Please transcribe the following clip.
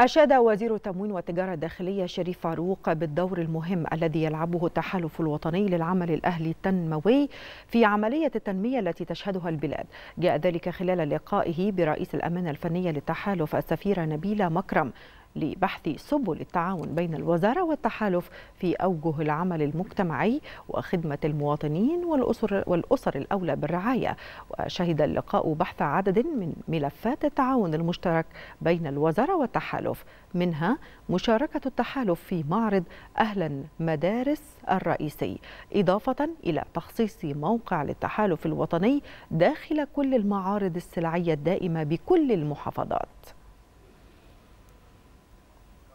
أشاد وزير التموين والتجارة الداخلية شريف فاروق بالدور المهم الذي يلعبه التحالف الوطني للعمل الأهلي التنموي في عملية التنمية التي تشهدها البلاد جاء ذلك خلال لقائه برئيس الأمانة الفنية للتحالف السفيرة نبيلة مكرم لبحث سبل التعاون بين الوزارة والتحالف في أوجه العمل المجتمعي وخدمة المواطنين والأسر, والأسر الأولى بالرعاية وشهد اللقاء بحث عدد من ملفات التعاون المشترك بين الوزارة والتحالف منها مشاركة التحالف في معرض أهلا مدارس الرئيسي إضافة إلى تخصيص موقع للتحالف الوطني داخل كل المعارض السلعية الدائمة بكل المحافظات